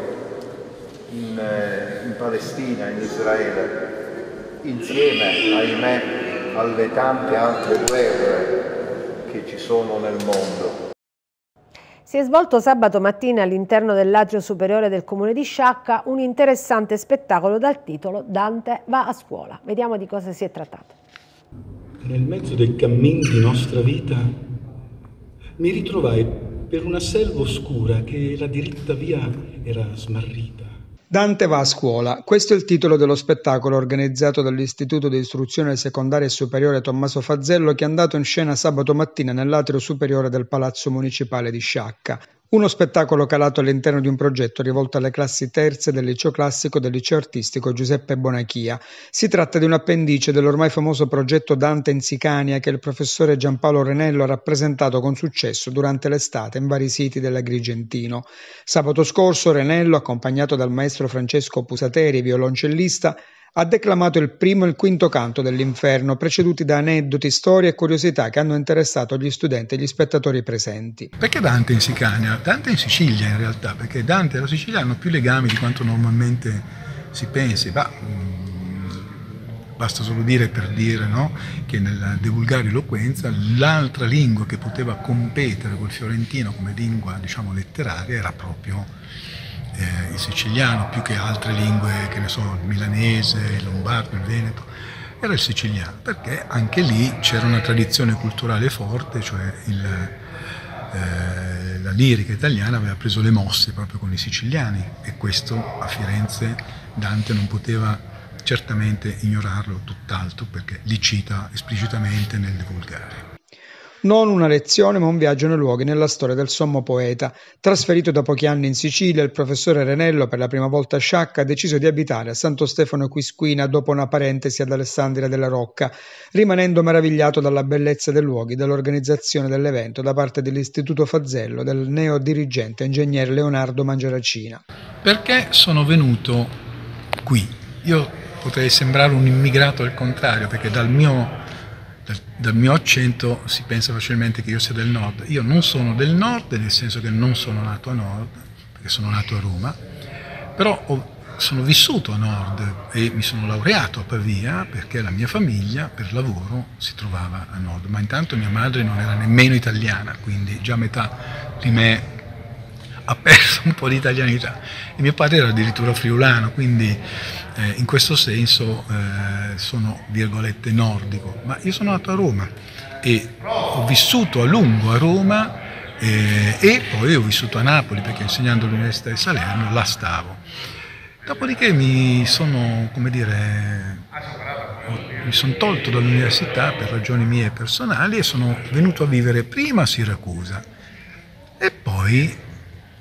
in, eh, in Palestina, in Israele, insieme, ahimè, alle tante altre guerre che ci sono nel mondo. Si è svolto sabato mattina all'interno dell'atrio superiore del comune di Sciacca un interessante spettacolo dal titolo Dante va a scuola. Vediamo di cosa si è trattato. Nel mezzo del cammin di nostra vita mi ritrovai per una selva oscura che la diritta via era smarrita. Dante va a scuola. Questo è il titolo dello spettacolo organizzato dall'Istituto di Istruzione Secondaria e Superiore Tommaso Fazzello che è andato in scena sabato mattina nell'atrio superiore del Palazzo Municipale di Sciacca. Uno spettacolo calato all'interno di un progetto rivolto alle classi terze del liceo classico del liceo artistico Giuseppe Bonachia. Si tratta di un appendice dell'ormai famoso progetto Dante in Sicania che il professore Giampaolo Renello ha rappresentato con successo durante l'estate in vari siti dell'Agrigentino. Sabato scorso Renello, accompagnato dal maestro Francesco Pusateri, violoncellista, ha declamato il primo e il quinto canto dell'Inferno, preceduti da aneddoti, storie e curiosità che hanno interessato gli studenti e gli spettatori presenti. Perché Dante in Sicania? Dante in Sicilia in realtà, perché Dante e la Sicilia hanno più legami di quanto normalmente si pensi. Ma, mm, basta solo dire per dire no? che nella De Vulgari Eloquenza l'altra lingua che poteva competere col fiorentino come lingua diciamo, letteraria era proprio eh, il siciliano più che altre lingue, che ne so, il milanese, il lombardo, il veneto, era il siciliano, perché anche lì c'era una tradizione culturale forte, cioè il, eh, la lirica italiana aveva preso le mosse proprio con i siciliani e questo a Firenze Dante non poteva certamente ignorarlo tutt'altro perché li cita esplicitamente nel Vulgare. Non una lezione, ma un viaggio nei luoghi nella storia del sommo poeta. Trasferito da pochi anni in Sicilia, il professore Renello, per la prima volta a Sciacca, ha deciso di abitare a Santo Stefano Quisquina dopo una parentesi ad Alessandria della Rocca, rimanendo meravigliato dalla bellezza dei luoghi, e dall'organizzazione dell'evento da parte dell'Istituto Fazzello del neo dirigente ingegnere Leonardo Mangiaracina. Perché sono venuto qui? Io potrei sembrare un immigrato al contrario, perché dal mio dal, dal, mio accento si pensa facilmente che io sia del nord. Io non sono del nord, nel senso che non sono nato a nord, perché sono nato a Roma, però ho, sono vissuto a nord e mi sono laureato a Pavia perché la mia famiglia per lavoro si trovava a nord, ma intanto mia madre non era nemmeno italiana, quindi già metà di me ha perso un po' di italianità e mio padre era addirittura friulano, quindi eh, in questo senso eh, sono virgolette nordico, ma io sono nato a Roma e ho vissuto a lungo a Roma eh, e poi ho vissuto a Napoli perché insegnando all'Università di Salerno la stavo. Dopodiché mi sono, come dire, ho, mi sono tolto dall'università per ragioni mie personali e sono venuto a vivere prima a Siracusa e poi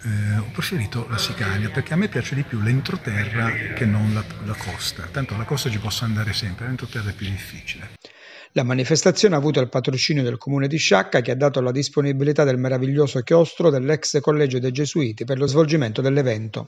eh, ho preferito la Sicania perché a me piace di più l'entroterra che non la, la costa. Tanto la costa ci posso andare sempre, l'entroterra è più difficile. La manifestazione ha avuto il patrocinio del comune di Sciacca che ha dato la disponibilità del meraviglioso chiostro dell'ex collegio dei Gesuiti per lo svolgimento dell'evento.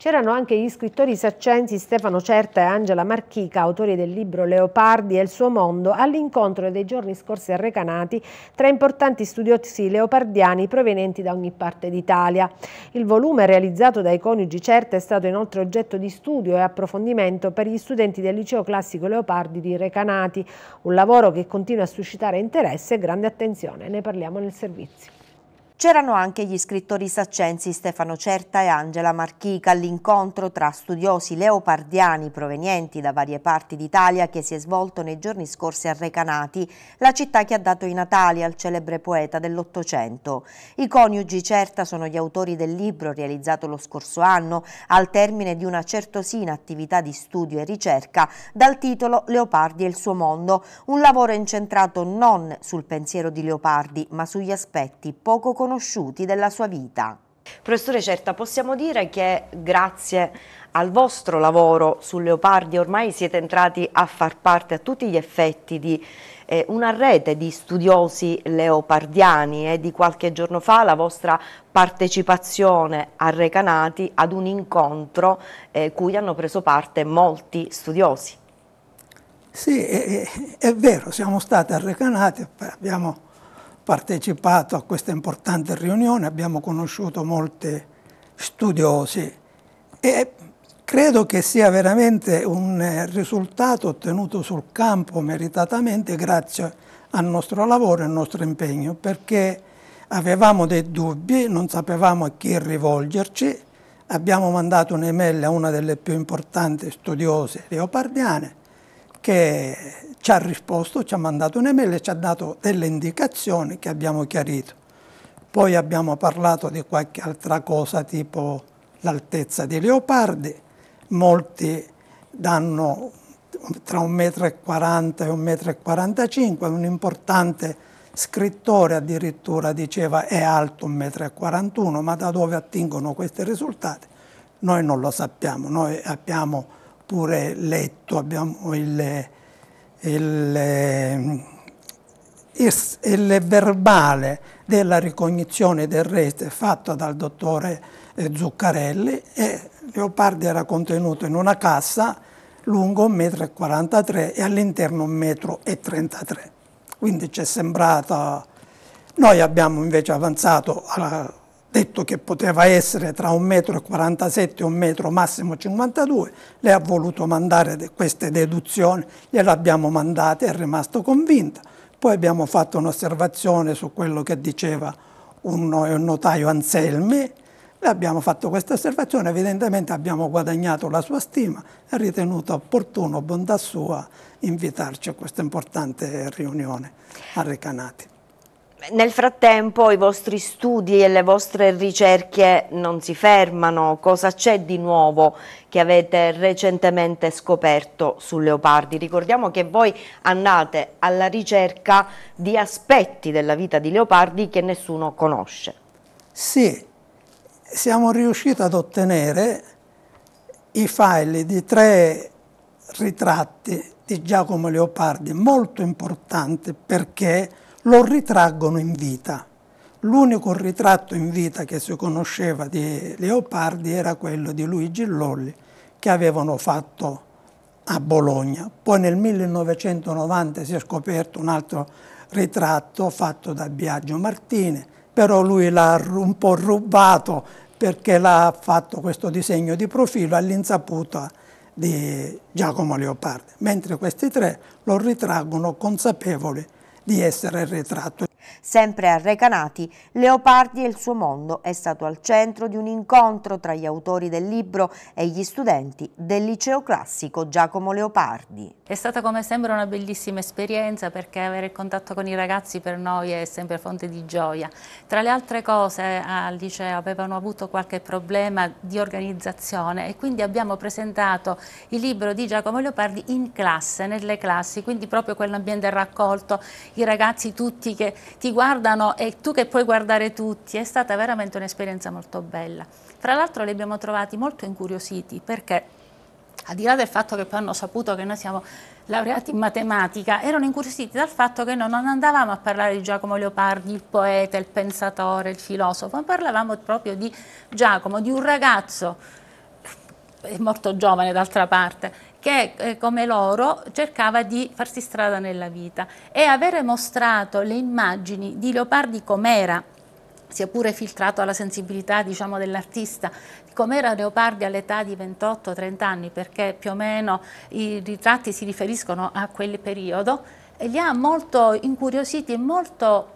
C'erano anche gli scrittori saccensi Stefano Certa e Angela Marchica, autori del libro Leopardi e il suo mondo, all'incontro dei giorni scorsi a Recanati tra importanti studiosi leopardiani provenienti da ogni parte d'Italia. Il volume realizzato dai coniugi Certa è stato inoltre oggetto di studio e approfondimento per gli studenti del liceo classico Leopardi di Recanati, un lavoro che continua a suscitare interesse e grande attenzione. Ne parliamo nel servizio. C'erano anche gli scrittori saccensi Stefano Certa e Angela Marchica all'incontro tra studiosi leopardiani provenienti da varie parti d'Italia che si è svolto nei giorni scorsi a Recanati, la città che ha dato i natali al celebre poeta dell'Ottocento. I coniugi Certa sono gli autori del libro realizzato lo scorso anno al termine di una certosina attività di studio e ricerca dal titolo Leopardi e il suo mondo, un lavoro incentrato non sul pensiero di Leopardi ma sugli aspetti poco conosciuti sconosciuti della sua vita. Professore Certa, possiamo dire che grazie al vostro lavoro su Leopardi ormai siete entrati a far parte a tutti gli effetti di eh, una rete di studiosi leopardiani e di qualche giorno fa la vostra partecipazione a Recanati ad un incontro eh, cui hanno preso parte molti studiosi. Sì, è, è vero, siamo stati a Recanati, abbiamo partecipato a questa importante riunione, abbiamo conosciuto molti studiosi e credo che sia veramente un eh, risultato ottenuto sul campo meritatamente grazie al nostro lavoro e al nostro impegno perché avevamo dei dubbi, non sapevamo a chi rivolgerci, abbiamo mandato un'email a una delle più importanti studiose leopardiane che ci ha risposto, ci ha mandato un'email e ci ha dato delle indicazioni che abbiamo chiarito. Poi abbiamo parlato di qualche altra cosa tipo l'altezza dei leopardi, molti danno tra 1,40 m e 1,45 m, un importante scrittore addirittura diceva è alto 1,41 m, ma da dove attingono questi risultati? Noi non lo sappiamo, noi abbiamo pure letto, abbiamo il, il, il, il verbale della ricognizione del rete fatta dal dottore eh, Zuccarelli e Leopardi era contenuto in una cassa lungo 1,43 m e all'interno 1,33 m. Quindi ci è sembrato... Noi abbiamo invece avanzato alla detto che poteva essere tra 1,47 m e 1 metro massimo 52, lei ha voluto mandare queste deduzioni, gliele abbiamo mandate, è rimasto convinta. Poi abbiamo fatto un'osservazione su quello che diceva un, un notaio Anselmi, le abbiamo fatto questa osservazione, evidentemente abbiamo guadagnato la sua stima e ha ritenuto opportuno, bontà sua, invitarci a questa importante riunione a Recanati. Nel frattempo i vostri studi e le vostre ricerche non si fermano, cosa c'è di nuovo che avete recentemente scoperto su Leopardi? Ricordiamo che voi andate alla ricerca di aspetti della vita di Leopardi che nessuno conosce. Sì, siamo riusciti ad ottenere i file di tre ritratti di Giacomo Leopardi, molto importanti perché lo ritraggono in vita. L'unico ritratto in vita che si conosceva di Leopardi era quello di Luigi Lolli che avevano fatto a Bologna. Poi nel 1990 si è scoperto un altro ritratto fatto da Biagio Martini, però lui l'ha un po' rubato perché l'ha fatto questo disegno di profilo all'insaputa di Giacomo Leopardi, mentre questi tre lo ritraggono consapevoli di essere arretrato. Sempre a Recanati, Leopardi e il suo mondo è stato al centro di un incontro tra gli autori del libro e gli studenti del liceo classico Giacomo Leopardi. È stata come sembra una bellissima esperienza perché avere contatto con i ragazzi per noi è sempre fonte di gioia. Tra le altre cose al liceo avevano avuto qualche problema di organizzazione e quindi abbiamo presentato il libro di Giacomo Leopardi in classe, nelle classi, quindi proprio quell'ambiente raccolto, i ragazzi tutti che ti guardano e tu che puoi guardare tutti, è stata veramente un'esperienza molto bella. Fra l'altro li abbiamo trovati molto incuriositi perché al di là del fatto che poi hanno saputo che noi siamo laureati in matematica, erano incuriositi dal fatto che noi non andavamo a parlare di Giacomo Leopardi, il poeta, il pensatore, il filosofo, ma parlavamo proprio di Giacomo, di un ragazzo, molto giovane d'altra parte, che eh, come loro cercava di farsi strada nella vita e avere mostrato le immagini di Leopardi com'era sia pure filtrato alla sensibilità diciamo, dell'artista, com'era Leopardi all'età di 28-30 anni, perché più o meno i ritratti si riferiscono a quel periodo, e li ha molto incuriositi e molto,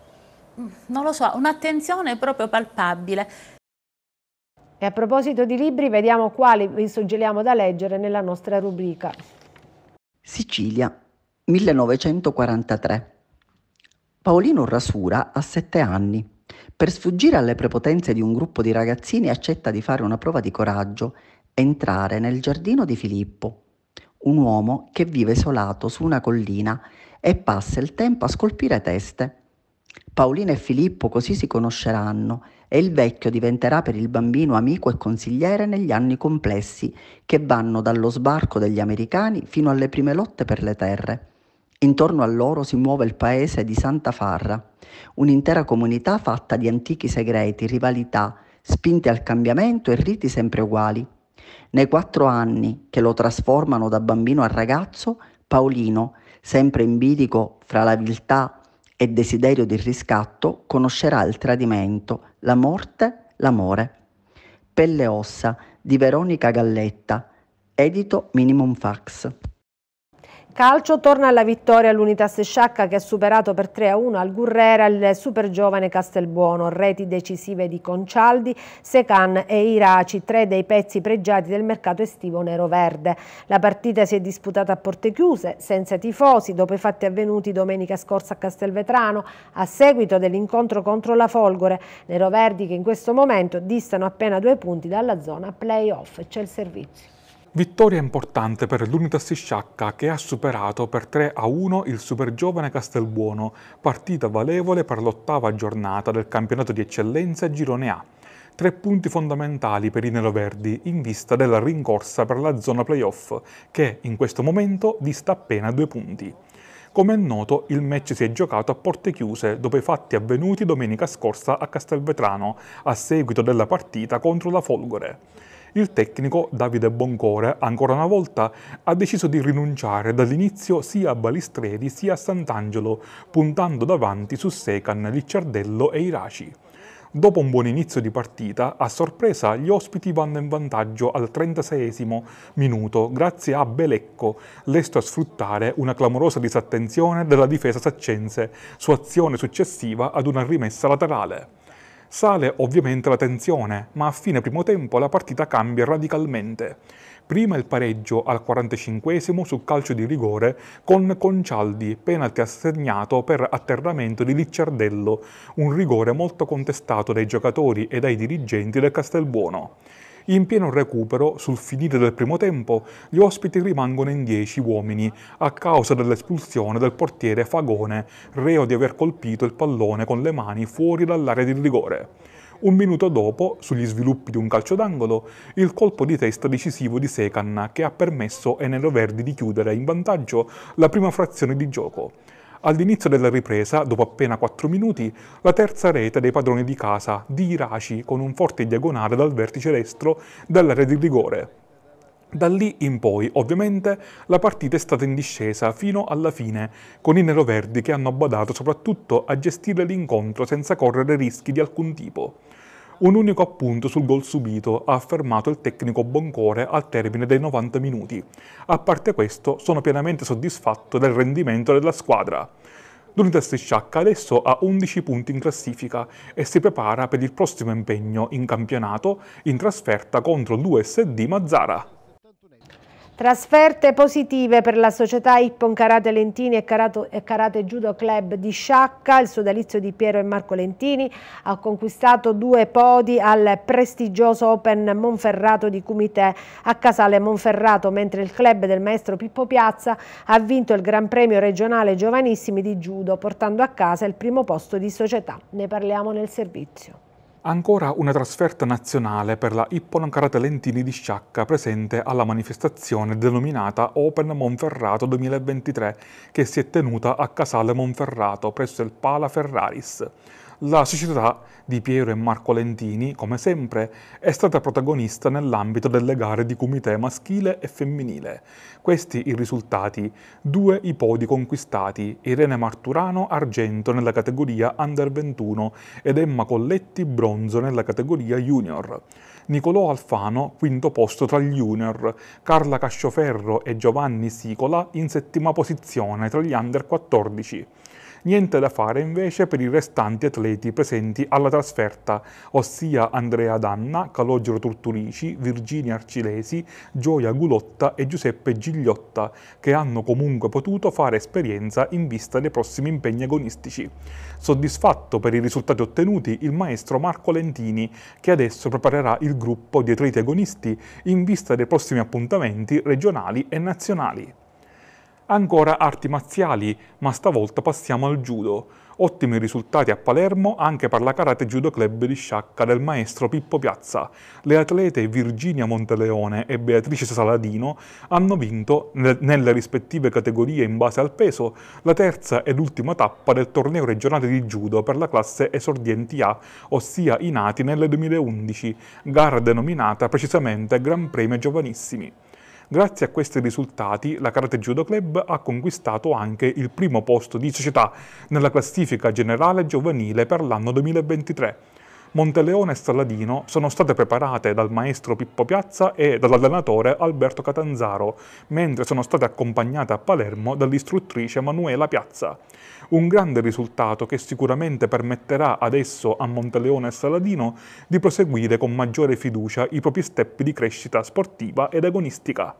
mm, non lo so, un'attenzione proprio palpabile. E a proposito di libri, vediamo quali vi suggeriamo da leggere nella nostra rubrica. Sicilia, 1943. Paolino Rasura ha sette anni. Per sfuggire alle prepotenze di un gruppo di ragazzini accetta di fare una prova di coraggio, entrare nel giardino di Filippo, un uomo che vive isolato su una collina e passa il tempo a scolpire teste. Paolino e Filippo così si conosceranno e il vecchio diventerà per il bambino amico e consigliere negli anni complessi che vanno dallo sbarco degli americani fino alle prime lotte per le terre. Intorno a loro si muove il paese di Santa Farra, un'intera comunità fatta di antichi segreti, rivalità, spinte al cambiamento e riti sempre uguali. Nei quattro anni che lo trasformano da bambino a ragazzo, Paolino, sempre in bilico fra la viltà e desiderio di riscatto conoscerà il tradimento, la morte, l'amore. Pelle e ossa di Veronica Galletta, edito Minimum Fax. Calcio torna alla vittoria all'unità Sciacca che ha superato per 3-1 al Gurrera il super giovane Castelbuono, reti decisive di Concialdi, Secan e Iraci, tre dei pezzi pregiati del mercato estivo nero-verde. La partita si è disputata a porte chiuse, senza tifosi, dopo i fatti avvenuti domenica scorsa a Castelvetrano, a seguito dell'incontro contro la Folgore, nero-verdi che in questo momento distano appena due punti dalla zona playoff. C'è il servizio. Vittoria importante per l'Unitas Sciacca che ha superato per 3 a 1 il supergiovane Castelbuono, partita valevole per l'ottava giornata del campionato di eccellenza Girone A. Tre punti fondamentali per i neroverdi in vista della rincorsa per la zona playoff, che in questo momento dista appena due punti. Come è noto, il match si è giocato a porte chiuse dopo i fatti avvenuti domenica scorsa a Castelvetrano, a seguito della partita contro la Folgore il tecnico Davide Boncore, ancora una volta, ha deciso di rinunciare dall'inizio sia a Balistredi sia a Sant'Angelo, puntando davanti su Secan, Licciardello e Iraci. Dopo un buon inizio di partita, a sorpresa gli ospiti vanno in vantaggio al 36 minuto grazie a Belecco, lesto a sfruttare una clamorosa disattenzione della difesa saccense su azione successiva ad una rimessa laterale. Sale ovviamente la tensione, ma a fine primo tempo la partita cambia radicalmente. Prima il pareggio al 45 sul calcio di rigore con Concialdi, penalti assegnato per atterramento di Licciardello, un rigore molto contestato dai giocatori e dai dirigenti del Castelbuono. In pieno recupero, sul finire del primo tempo, gli ospiti rimangono in 10 uomini a causa dell'espulsione del portiere Fagone, reo di aver colpito il pallone con le mani fuori dall'area di rigore. Un minuto dopo, sugli sviluppi di un calcio d'angolo, il colpo di testa decisivo di Sekan che ha permesso ai neroverdi di chiudere in vantaggio la prima frazione di gioco. All'inizio della ripresa, dopo appena 4 minuti, la terza rete dei padroni di casa di Iraci con un forte diagonale dal vertice destro dell'area di rigore. Da lì in poi, ovviamente, la partita è stata in discesa fino alla fine, con i neroverdi che hanno badato soprattutto a gestire l'incontro senza correre rischi di alcun tipo. Un unico appunto sul gol subito, ha affermato il tecnico Boncore al termine dei 90 minuti. A parte questo, sono pienamente soddisfatto del rendimento della squadra. L'Unitas Sciacca adesso ha 11 punti in classifica e si prepara per il prossimo impegno in campionato in trasferta contro l'USD Mazzara. Trasferte positive per la società Ippon Karate Lentini e Karate, Judo Club di Sciacca, il sodalizio di Piero e Marco Lentini ha conquistato due podi al prestigioso Open Monferrato di Cumite a Casale Monferrato, mentre il club del maestro Pippo Piazza ha vinto il Gran Premio regionale Giovanissimi di Judo, portando a casa il primo posto di società. Ne parliamo nel servizio. Ancora una trasferta nazionale per la Ippon Caratellentini di Sciacca presente alla manifestazione denominata Open Monferrato 2023 che si è tenuta a Casale Monferrato presso il Pala Ferraris la società di Piero e Marco Lentini, come sempre, è stata protagonista nell'ambito delle gare di kumite maschile e femminile. Questi i risultati, due i podi conquistati, Irene Marturano argento nella categoria Under 21 ed Emma Colletti bronzo nella categoria Junior. Nicolò Alfano quinto posto tra gli Junior, Carla Cascioferro e Giovanni Sicola in settima posizione tra gli Under 14 niente da fare invece per i restanti atleti presenti alla trasferta, ossia Andrea Danna, Calogero Turturici, Virginia Arcilesi, Gioia Gulotta e Giuseppe Gigliotta, che hanno comunque potuto fare esperienza in vista dei prossimi impegni agonistici. Soddisfatto per i risultati ottenuti il maestro Marco Lentini, che adesso preparerà il gruppo di atleti agonisti in vista dei prossimi appuntamenti regionali e nazionali. Ancora arti marziali, ma stavolta passiamo al judo. Ottimi risultati a Palermo anche per la Karate Judo Club di Sciacca del maestro Pippo Piazza. Le atlete Virginia Monteleone e Beatrice Saladino hanno vinto, nelle rispettive categorie in base al peso, la terza ed ultima tappa del torneo regionale di judo per la classe esordienti A, ossia i nati nel 2011, gara denominata precisamente Gran Premio Giovanissimi. Grazie a questi risultati la Karate Judo Club ha conquistato anche il primo posto di società nella classifica generale giovanile per l'anno 2023. Monteleone e Saladino sono state preparate dal maestro Pippo Piazza e dall'allenatore Alberto Catanzaro, mentre sono state accompagnate a Palermo dall'istruttrice Manuela Piazza. Un grande risultato che sicuramente permetterà adesso a Monteleone e Saladino di proseguire con maggiore fiducia i propri step di crescita sportiva ed agonistica.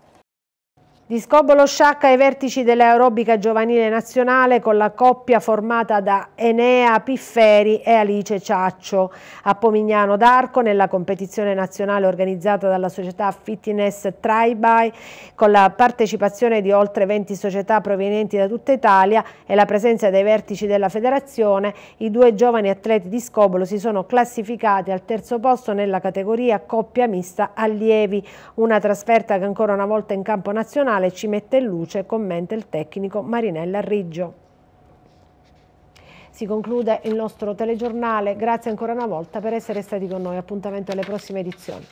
Di Scobolo Sciacca ai vertici dell'aerobica giovanile nazionale con la coppia formata da Enea Pifferi e Alice Ciaccio. A Pomignano d'Arco nella competizione nazionale organizzata dalla società Fitness Tryby con la partecipazione di oltre 20 società provenienti da tutta Italia e la presenza dei vertici della federazione, i due giovani atleti di Scobolo si sono classificati al terzo posto nella categoria coppia mista allievi, una trasferta che ancora una volta in campo nazionale giornale ci mette in luce, commenta il tecnico Marinella Riggio. Si conclude il nostro telegiornale, grazie ancora una volta per essere stati con noi, appuntamento alle prossime edizioni.